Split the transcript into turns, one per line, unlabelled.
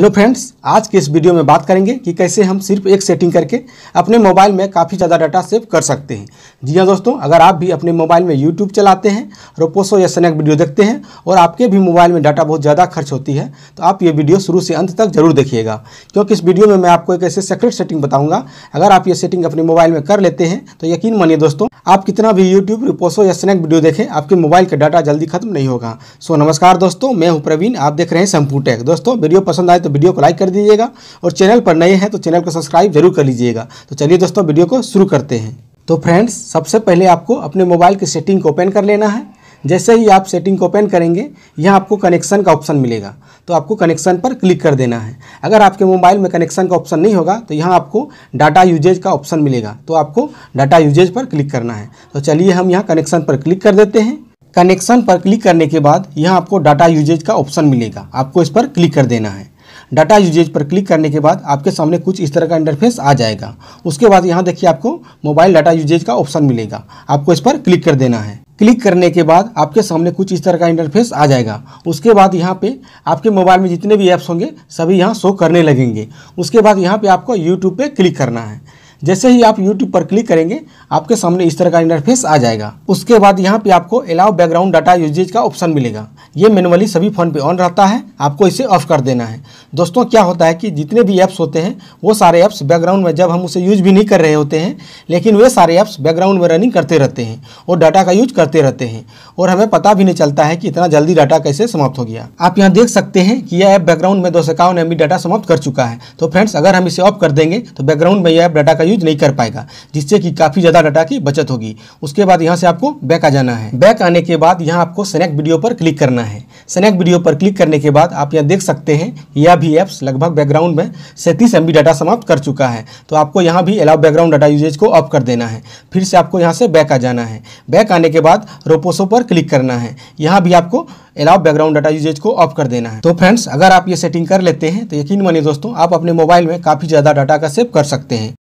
hello friends आज के इस वीडियो में बात करेंगे कि कैसे हम सिर्फ एक सेटिंग करके अपने मोबाइल में काफ़ी ज़्यादा डाटा सेव कर सकते हैं जी हाँ दोस्तों अगर आप भी अपने मोबाइल में यूट्यूब चलाते हैं रोपोसो या स्नैक वीडियो देखते हैं और आपके भी मोबाइल में डाटा बहुत ज़्यादा खर्च होती है तो आप ये वीडियो शुरू से अंत तक जरूर देखिएगा क्योंकि इस वीडियो में मैं आपको एक ऐसे सेक्रेट सेटिंग बताऊँगा अगर आप ये सेटिंग अपने मोबाइल में कर लेते हैं तो यकीन मानिए दोस्तों आप कितना भी यूट्यूब रिपोसो या स्नैक वीडियो देखें आपके मोबाइल का डाटा जल्दी खत्म नहीं होगा सो नमस्कार दोस्तों मैं हूँ प्रवीण आप देख रहे हैं संपूटेक दोस्तों वीडियो पसंद आए तो तो वीडियो को लाइक कर दीजिएगा और चैनल पर नए हैं तो चैनल को सब्सक्राइब जरूर कर लीजिएगा तो चलिए दोस्तों वीडियो को शुरू करते हैं तो फ्रेंड्स सबसे पहले आपको अपने मोबाइल की सेटिंग को ओपन कर लेना है जैसे ही आप सेटिंग को ओपन करेंगे यहाँ आपको कनेक्शन का ऑप्शन मिलेगा तो आपको कनेक्शन पर क्लिक कर देना है अगर आपके मोबाइल में कनेक्शन का ऑप्शन नहीं होगा तो यहाँ आपको डाटा यूजेज का ऑप्शन मिलेगा तो आपको डाटा यूजेज पर क्लिक करना है तो चलिए हम यहाँ कनेक्शन पर क्लिक कर देते हैं कनेक्शन पर क्लिक करने के बाद यहाँ आपको डाटा यूजेज का ऑप्शन मिलेगा आपको इस पर क्लिक कर देना है डाटा यूजेज पर क्लिक करने के बाद आपके सामने कुछ इस तरह का इंटरफेस आ जाएगा उसके बाद यहाँ देखिए आपको मोबाइल डाटा यूजेज का ऑप्शन मिलेगा आपको इस पर क्लिक कर देना है क्लिक करने के बाद आपके सामने कुछ इस तरह का इंटरफेस आ जाएगा उसके बाद यहाँ पे आपके मोबाइल में जितने भी ऐप्स होंगे सभी यहाँ शो करने लगेंगे उसके बाद यहाँ पे आपको यूट्यूब पे क्लिक करना है जैसे ही आप YouTube पर क्लिक करेंगे आपके सामने इस तरह का इंटरफेस आ जाएगा उसके बाद यहाँ पे आपको अलाउ बैकग्राउंड डाटा यूजेज का ऑप्शन मिलेगा ये मैनुअली सभी फ़ोन पे ऑन रहता है आपको इसे ऑफ कर देना है दोस्तों क्या होता है कि जितने भी ऐप्स होते हैं वो सारे ऐप्स बैकग्राउंड में जब हम उसे यूज भी नहीं कर रहे होते हैं लेकिन वे सारे ऐप्स बैकग्राउंड में रनिंग करते रहते हैं और डाटा का यूज करते रहते हैं और हमें पता भी नहीं चलता है कि इतना जल्दी डाटा कैसे समाप्त हो गया आप यहाँ देख सकते हैं कि यह ऐप बैकग्राउंड में दो सौ इक्यावन डाटा समाप्त कर चुका है तो फ्रेंड्स अगर हम इसे ऑफ कर देंगे तो बैकग्राउंड में यह ऐप डाटा का यूज नहीं कर पाएगा जिससे कि काफ़ी ज़्यादा डाटा की बचत होगी उसके बाद यहाँ से आपको बैक आ जाना है बैक आने के बाद यहाँ आपको स्नैक वीडियो पर क्लिक करना करना है स्नैक वीडियो पर क्लिक करने के बाद आप यहाँ देख सकते हैं यह भी ऐप्स लगभग बैकग्राउंड में सैंतीस एम डाटा समाप्त कर चुका है तो आपको यहाँ भी अलाउ बैकग्राउंड डाटा यूजेज को ऑफ कर देना है फिर से आपको यहाँ से बैक आ जाना है बैक आने के बाद रोपोसो पर क्लिक करना है यहाँ भी आपको अलाउ बैकग्राउंड डाटा यूजेज को ऑफ कर देना है तो फ्रेंड्स अगर आप ये सेटिंग कर लेते हैं तो यकीन मानिए दोस्तों आप अपने मोबाइल में काफ़ी ज़्यादा डाटा का सेव कर सकते हैं